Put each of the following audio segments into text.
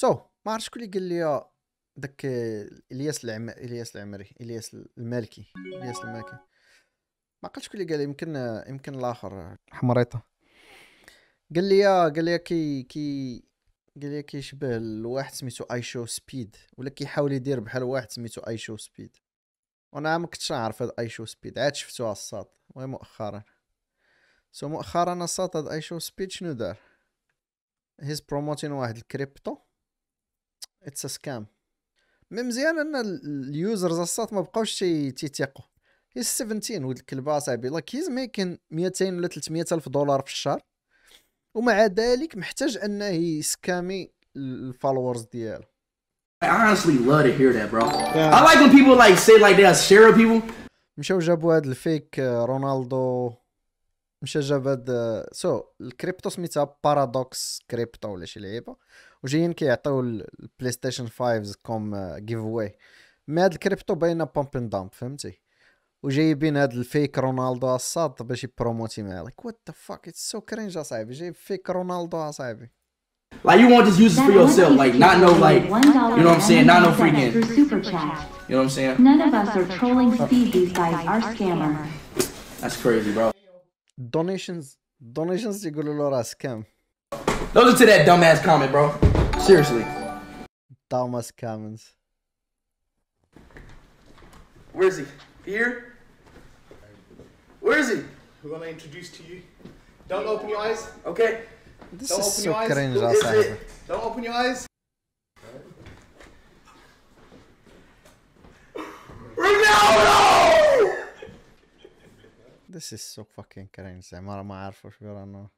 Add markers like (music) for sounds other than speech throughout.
سو so, ما عرفتش شكون اللي قال لي داك الياس العم... الياس العمري الياس المالكي الياس المالكي ما قلتش شكون اللي قال يمكن يمكن الاخر حمريطه قال لي قال لي كي كي قال لي كيشبه لواحد سميتو اي شو سبيد ولا كيحاول يدير بحال واحد سميتو اي شو سبيد وانا ما كنتش نعرف هاد اي شو سبيد عاد شفتو الساط وي مؤخرا سو مؤخرا الساط هاد اي شو سبيد شنو دار هيز بروموتين واحد الكريبتو اتس سكام مي مزيان ان اليوزرز الصات ما بقاوش تيثيقوا هي 17 ولد الكلبه صاحبي لاك هيز ميكين 200 ولا 300 الف دولار في الشهر ومع ذلك محتاج انه يسكامي الفولورز ديالو I honestly love to hear that, bro. Yeah. I like when people like say like they are share people. مشاو جابوا هاد الفيك آه، رونالدو مشى جاب هاد سو آه، الكريبتو سميتها بارادوكس كريبتو ولا شي لعيبه وجايين كيعطيو البلاي ستيشن 5 كوم جيف اواي مي هاد الكريبتو باينه بامب اند دامب فهمتي وجايبين هاد الفيك رونالدو الصاد باش يبروموتي معاه لايك وات ذا فاك اتس سو كرينج اصاحبي جايب فيك رونالدو اصاحبي Like you want to use it for yourself, like not no like, you know what I'm saying, not no free game. You know what I'm saying? None of us are trolling Speed. These guys are scammer. That's crazy, bro. Donations, donations. You go to Laura scam. Those are to that dumbass comment, bro. Seriously. Thomas Cummins. Where is he? Here? Where is he? Who am I introduce to you? Don't open your eyes. Okay. This Don't is so cringe. Who is it? it? Don't open your eyes. Ronaldo! This is so fucking cringe زعما راه ما عارف واش غير انا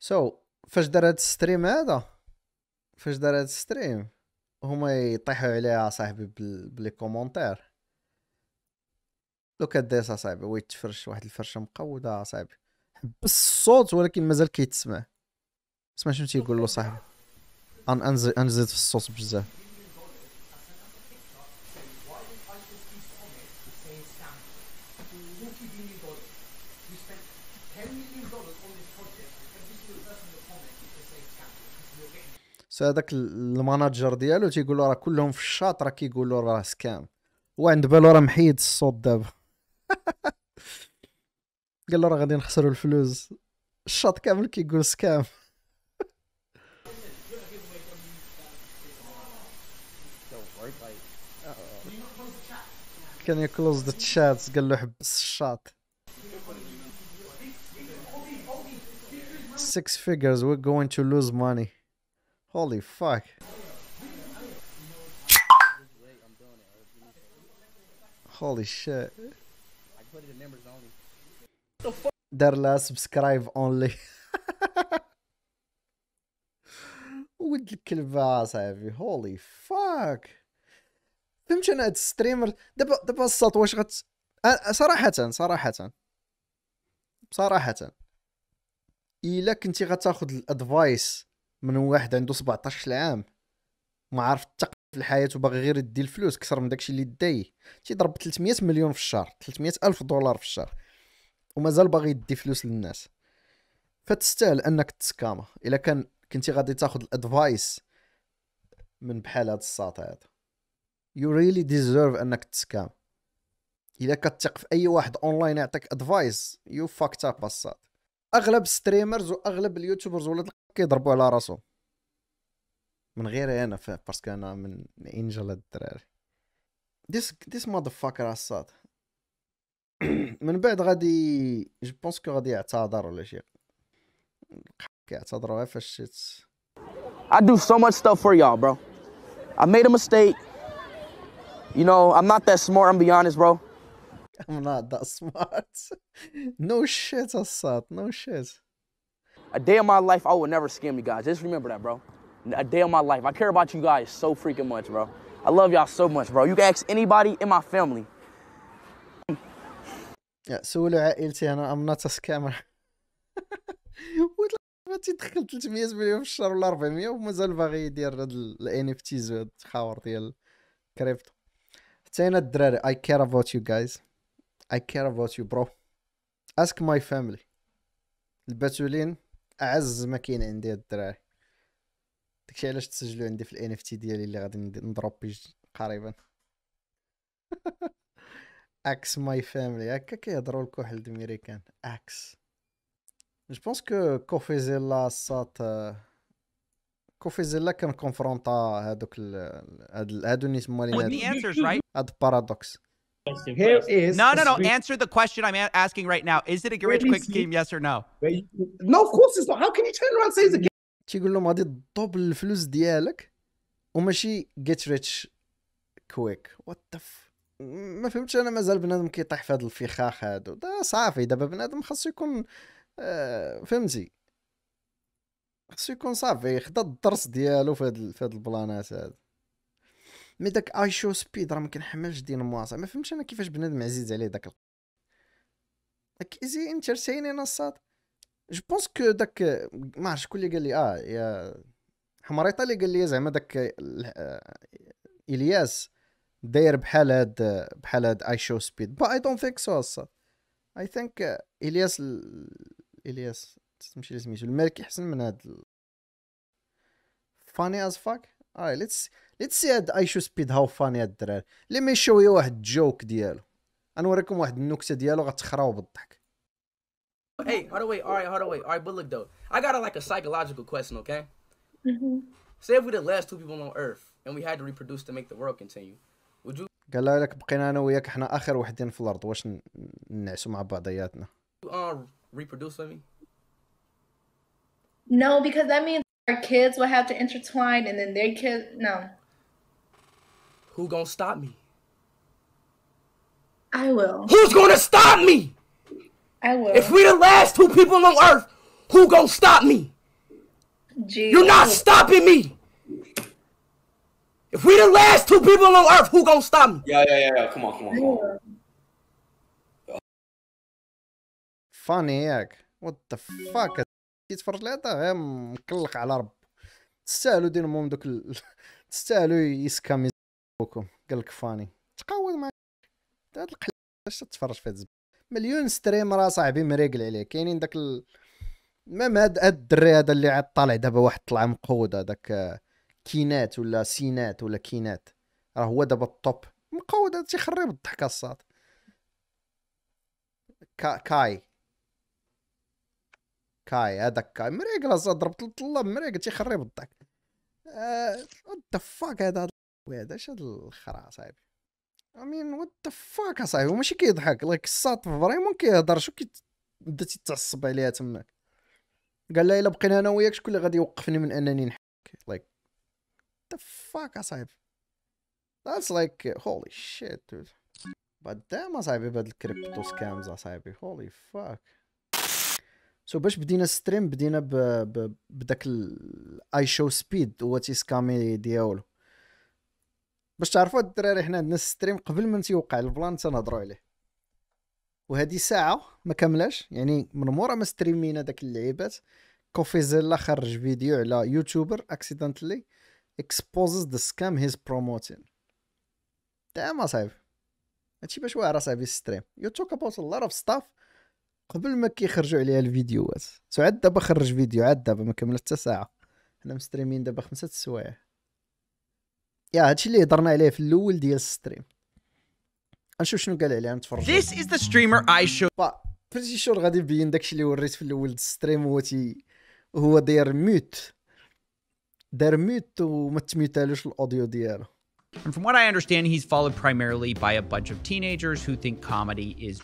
So فاش دار هاد الستريم هذا فاش دار هاد الستريم هما يطيحوا عليها صاحبي بلي كومونتير لو كديس اصاحبي وي يتفرش واحد الفرشه مقوده اصاحبي حبس الصوت ولكن مازال كيتسمع سمع شنو تيقول له صاحبي غنزيد في الصوت بزاف هذاك الماناجر ديالو تيقول له راه كلهم في الشاط راه كيقول له راه سكام هو عند بالو راه محيد الصوت دابا (laughs) قال له راه غادي نخسروا الفلوس الشاط كامل كيقول سكام (laughs) كان يكلوز ذا تشات قال له حبس الشاط 6 figures we're going to lose money Holy fuck. Holy shit. last سبسكرايب اونلي (laughs) ود الكلبه صاحبي هولي فاك فهمت انا هاد الستريمر دابا دابا الصوت واش غت صراحه صراحه صراحه الا كنتي غتاخذ الادفايس من واحد عنده 17 عام ما عارف في الحياه وباغي غير يدي الفلوس اكثر من داكشي اللي دايه تيضرب 300 مليون في الشهر 300 الف دولار في الشهر ومازال باغي يدي فلوس للناس فتستاهل انك تسكاما الا كان كنتي غادي تاخذ الادفايس من بحال هاد الساط هذا يو ريلي ديزيرف انك تسكام الا كتثق في اي واحد اونلاين يعطيك ادفايس يو فاكت اب الساط اغلب ستريمرز واغلب اليوتيوبرز ولاد كيضربوا على راسو من غيري انا باسكو انا من انجل الدراري ديس ديس ماد فاكر الصاد من بعد غادي جو بونس كو غادي يعتذر ولا شي كيعتذروا غير فاش شيت I do so much stuff for y'all, bro. I made a mistake. You know, I'm not that smart, I'm be honest, bro. (laughs) I'm not that smart. (laughs) no shit, Assad. No shit. A day of my life, I will never scam you guys. Just remember that, bro. A day of my life. I care about you guys so freaking much, bro. I love y'all so much, bro. You can ask anybody in my family. Yeah, so I'm not a scammer. تي دخل 300 مليون في الشهر ولا 400 ومازال باغي يدير هاد الان NFTs تيز التخاور ديال كريبتو حتى هنا الدراري اي كير ابوت يو جايز اي كير ابوت يو برو اسك ماي فاميلي الباتولين اعز ماكينه عندي هاد الدراري داكشي علاش تسجلوا عندي في الان اف تي ديالي اللي غادي ندروبي قريبا اكس ماي فاميلي هكا كيهضروا الكحل الميريكان اكس جو بونس كو كوفيزيلا سات كوفيزيلا كان كونفرونطا هادوك هادو الناس مالين هاد البارادوكس Here is no, no, no. Answer the question I'm asking right now. Is it a rich quick scheme? Yes or no? No, of course it's not. How can you turn around and say it's a game? تيقول لهم غادي تضوب الفلوس ديالك وماشي جيت ريتش كويك وات ذا ما فهمتش انا مازال بنادم كيطيح في هذا الفخاخ هادو دا صافي دابا بنادم خاصو يكون آه، فهمتي خاصو يكون صافي خدا الدرس ديالو في هاد البلانات هادو مي داك اي شو سبيد راه ما كنحملش دينامواسا ما فهمتش انا كيفاش بنادم عزيز عليه داك داك ايزي انا نصات جو بونس كو داك ما عرفتش شكون اللي قال لي اه يا حمريطه اللي قال لي زعما داك آه، الياس داير بحال هاد بحال هاد اي شو سبيد با اي دونت ثينك سو الصاد اي آه، ثينك الياس الياس تمشي سميتو الملك احسن من هاد فاني از فاك اي ليتس ليتس سي هاد ايشو سبيد هاو فاني هاد الدراري اللي ما يشوي واحد الجوك ديالو غنوريكم واحد النكته ديالو غتخراو بالضحك Hey, hold away, all right, hold away, all right, but look though, I got a, like a psychological question, okay? Mm-hmm. Say if we're the last two people on Earth and we had to reproduce to make the world continue, would you? قال لك بقينا انا وياك حنا اخر وحدين في الارض واش نعسوا مع بعضياتنا. You uh, reproduce with me? No, because that means our kids will have to intertwine and then their kids. No. Who gonna stop me? I will. Who's gonna stop me? I will. If we the last two people on earth, who gonna stop me? Jesus. You're not stopping me. If we the last two people on earth, who gonna stop me? Yeah, yeah, yeah, yeah. Come on, come on, come on. فاني ياك وات ذا فاك تيتفرج ليه غير مقلق على ربه تستاهلوا دير المهم دوك تستاهلوا يسكامي بوكم قال لك فاني تقاول معاك هاد القلب اش تتفرج في هاد مليون ستريم راه صاحبي مريقل عليه كاينين داك ال... المهم هاد الدري هذا اللي عاد طالع دابا واحد طلع مقود هذاك آه، كينات ولا سينات ولا كينات راه هو دابا الطوب مقود تيخرب الضحك الصاط كا... كاي كاي هذاك كاي مريقل ضربت الطلاب مريقل تيخرب الضحك وات ذا فاك هذا وي هذا هاد الخرا صاحبي امين وات ذا فاك اصاحبي هو ماشي كيضحك لايك الساط فريمون كيهضر شو كي بدا تيتعصب عليها تماك قال لها الا بقينا انا وياك شكون اللي غادي يوقفني من انني نحك لايك ذا فاك اصاحبي That's like holy shit dude. But damn اصاحبي بهاد الكريبتو سكامز اصاحبي holy fuck. سو so باش بدينا ستريم بدينا بداك الاي شو سبيد هو تيسكامي ديالو باش تعرفوا الدراري حنا عندنا ستريم قبل ما تيوقع البلان تنهضروا عليه وهذه ساعه ما كاملاش يعني من مورا ما ستريمينا داك اللعيبات كوفي زيلا خرج فيديو على يوتيوبر اكسيدنتلي exposes سكام هيز بروموتين promoting تمام صعيب هادشي باش واعر صاحبي ستريم يو توك اباوت ا لوت اوف ستاف قبل ما كيخرجوا عليها الفيديوهات سعاد دابا خرج فيديو عاد دابا ما كملت حتى ساعه حنا مستريمين دابا خمسة السوايع يا هادشي اللي هضرنا عليه في الاول ديال الستريم غنشوف شنو قال عليه نتفرج This is the streamer I showed بريتي شور غادي يبين داكشي اللي وريت في الاول الستريم هو تي هو داير ميوت دار ميوت وما تميتالوش الاوديو ديالو And from what I understand, he's followed primarily by a bunch of teenagers who think comedy is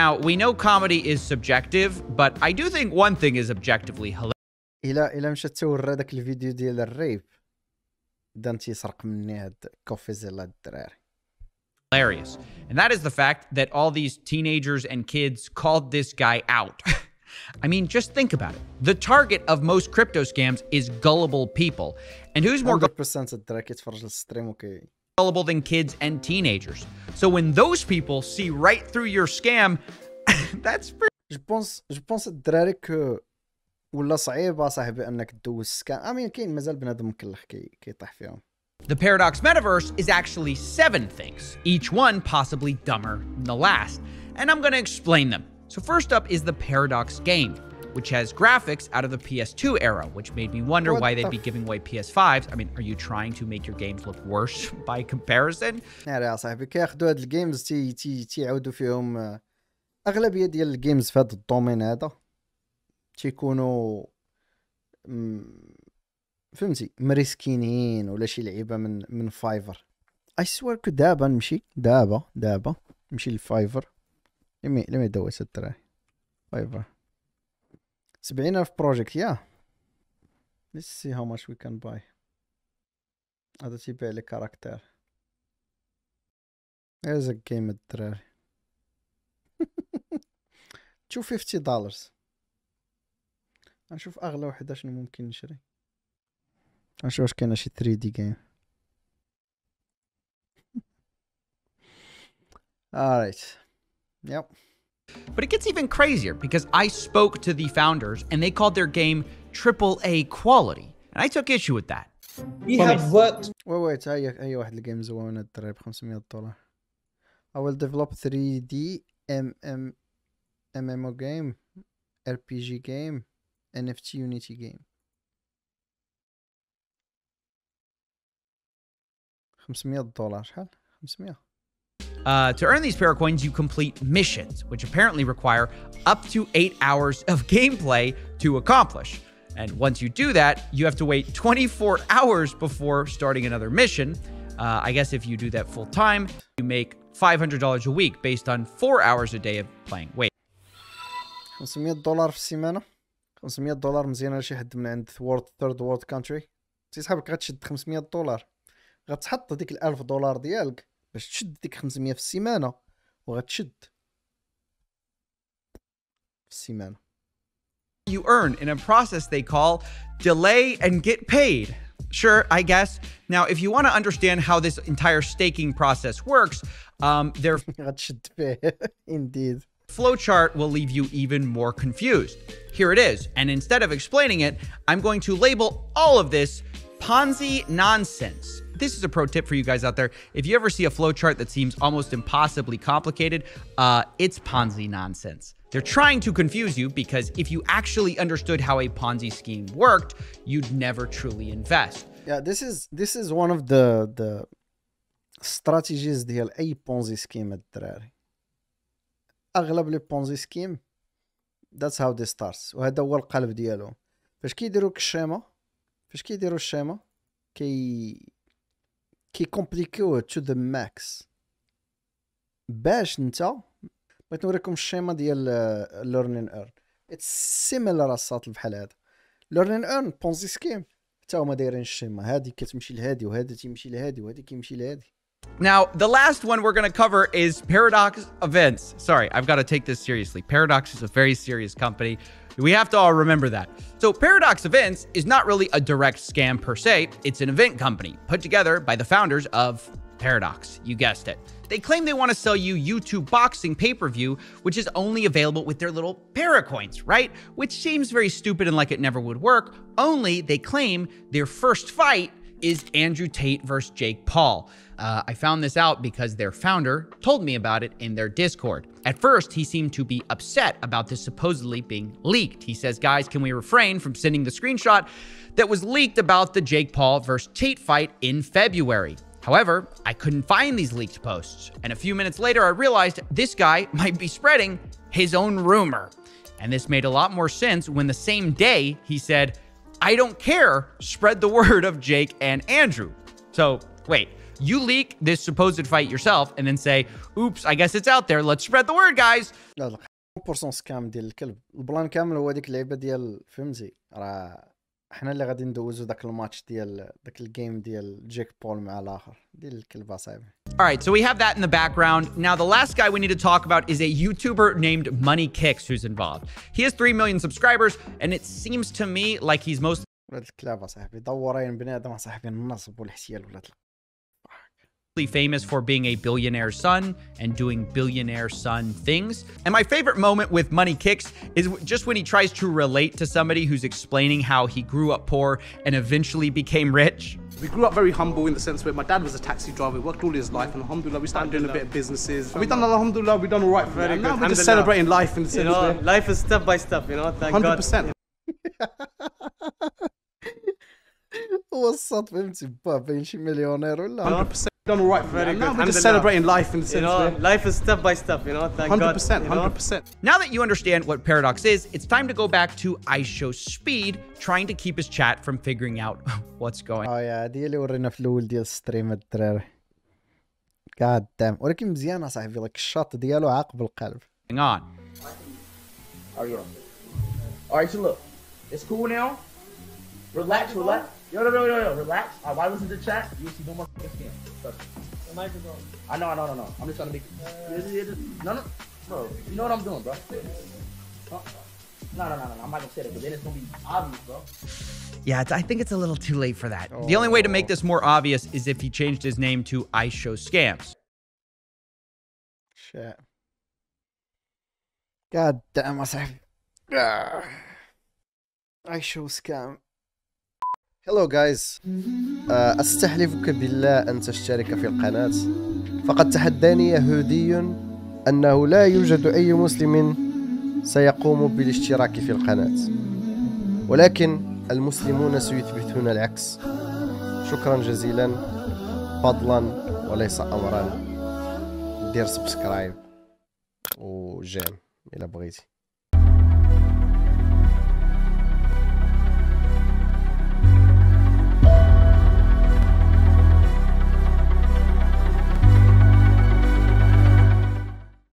Now, we know comedy is subjective, but I do think one thing is objectively hilarious. الا الا مشى تورى داك الفيديو ديال الريب دان تيسرق مني هاد كوفيزيلا الدراري hilarious. And that is the fact that all these teenagers and kids called this guy out. (laughs) I mean, just think about it. The target of most crypto scams is gullible people. And who's more gullible than kids and teenagers? So when those people see right through your scam, (laughs) that's pretty. ولا صعيبه صاحبي انك تدوز سكان امين كاين مازال بنادم مكلخ كيطيح فيهم The Paradox Metaverse is actually seven things, each one possibly dumber than the last, and I'm going to explain them. So, first up is the Paradox game, which has graphics out of the PS2 era, which made me wonder what why the they'd be giving away PS5s. I mean, are you trying to make your games look worse by comparison? يا صاحبي كياخذوا هاد الجيمز تيعاودوا فيهم اغلبيه ديال الجيمز في هذا الدومين هذا تيكونوا فهمتي مريسكينين ولا شي لعيبه من من فايفر اي سوير كو دابا نمشي دابا دابا نمشي لفايفر لمي لمي دويت الدراري فايفر سبعين الف بروجيكت يا Let's سي هاو ماتش وي كان باي هذا تيبيع لي كاركتير هذا a الدراري 250 (laughs) دولار نشوف اغلى وحده شنو ممكن نشري نشوف واش كاينه شي 3 دي جيم All right. Yep. But it gets even crazier because I spoke to the founders and they called their game AAA quality. And I took issue with that. We have worked. Wait, wait. اي هيا واحد الجيم زوانا الدراري ب 500 دولار. I will develop 3D MM MMO game, RPG game, NFT Unity game 500 dollars, شحال 500 uh, to earn these paracoins, you complete missions, which apparently require up to eight hours of (laughs) gameplay to accomplish. And once you do that, you have to wait 24 hours before starting another mission. Uh, I guess if you do that full time, you make $500 a week based on four hours a day of playing. Wait. 500 dollars في السيمانه 500 دولار مزيانه لشي حد من عند ثورد ثيرد وورد سي صاحبك غتشد 500 دولار غتحط ديك ال 1000 دولار ديالك باش تشد ديك 500 في السيمانه وغتشد في السيمانه You earn in a process they call delay and get paid. Sure, I guess. Now, if you want to understand how this entire staking process works, um, there. Indeed. Flowchart will leave you even more confused. Here it is, and instead of explaining it, I'm going to label all of this Ponzi nonsense. This is a pro tip for you guys out there. If you ever see a flowchart that seems almost impossibly complicated, uh, it's Ponzi nonsense. They're trying to confuse you because if you actually understood how a Ponzi scheme worked, you'd never truly invest. Yeah, this is this is one of the the strategies ديال Ponzi scheme at الدراري اغلب لي بونزي سكيم ذاتس هاو دي ستارتس وهذا هو القلب ديالهم فاش كيديروا الشيما فاش كيديروا الشيما كي كي كومبليكيو تو ذا ماكس باش انت بغيت نوريكم الشيما ديال ليرنين ايرن اتس سيميلار اسات بحال هذا ليرنين ايرن بونزي سكيم حتى هما دايرين الشيما هادي كتمشي لهادي وهادي تيمشي لهادي وهادي كيمشي لهادي Now, the last one we're going to cover is Paradox Events. Sorry, I've got to take this seriously. Paradox is a very serious company. We have to all remember that. So, Paradox Events is not really a direct scam per se, it's an event company put together by the founders of Paradox. You guessed it. They claim they want to sell you YouTube boxing pay per view, which is only available with their little paracoins, right? Which seems very stupid and like it never would work. Only they claim their first fight is Andrew Tate versus Jake Paul. Uh, I found this out because their founder told me about it in their Discord. At first, he seemed to be upset about this supposedly being leaked. He says, Guys, can we refrain from sending the screenshot that was leaked about the Jake Paul versus Tate fight in February? However, I couldn't find these leaked posts. And a few minutes later, I realized this guy (laughs) might be spreading his own rumor. And this made a lot more sense when the same day he said, I don't care. Spread the (laughs) word of Jake and Andrew. So, wait, you leak this supposed fight yourself and then say, oops, I guess it's out there. Let's spread the word, guys. 100% ديال الكلب البلان كامل هو ديك اللعيبه ديال فهمتي راه احنا اللي غادي ندوزو داك الماتش ديال داك الجيم ديال جيك بول مع الاخر ديال الكلب صاحبي All right, so we have that in the background. Now, the last guy we need to talk about is a YouTuber named Money Kicks who's involved. He has 3 million subscribers, and it seems to me like he's most... famous for being a billionaire son and doing billionaire son things. And my favorite moment with Money Kicks is just when he tries to relate to somebody who's explaining how he grew up poor and eventually became rich. We grew up very humble in the sense where my dad was a taxi driver, worked all his life, and alhamdulillah, we started doing a bit of businesses. We've done alhamdulillah, we've done all right. Very yeah, now we're just celebrating life in the sense you know, Life is step by step, you know, thank 100%. God. وصلت فهمتي با بين شي 100% done all right for Very good. Now we're just celebrating life in the sense you know, yeah. life is step by step, you know. Thank 100%, God, 100%. Know? Now that you understand what Paradox is, it's time to go back to Show Speed trying to keep his chat from figuring out (laughs) what's going on. Oh yeah, دي اللي ورينا في الاول ديال الستريم الدراري. God damn. ولكن مزيان اصاحبي لك الشاط ديالو عاقب القلب. Hang on. Are you on? Alright, so look. It's cool now. Relax, relax. Yo, no, no, no, no, relax. I right, listen to chat. You'll see no more fucking microphone. I ah, know, I know, I know. I'm just trying to make. Uh, no, no, bro. You know what I'm doing, bro. Oh. No, no, no, no, I'm not gonna say that but then it's gonna be obvious, bro. Yeah, I think it's a little too late for that. Oh. The only oh. way to make this more obvious is if he changed his name to I Show Scams. Shit. God damn myself. Ah. I show scam. هلو جايز uh, استحلفك بالله ان تشترك في القناه فقد تحداني يهودي انه لا يوجد اي مسلم سيقوم بالاشتراك في القناه ولكن المسلمون سيثبتون العكس شكرا جزيلا فضلا وليس امرا دير سبسكرايب وجيم الى بغيتي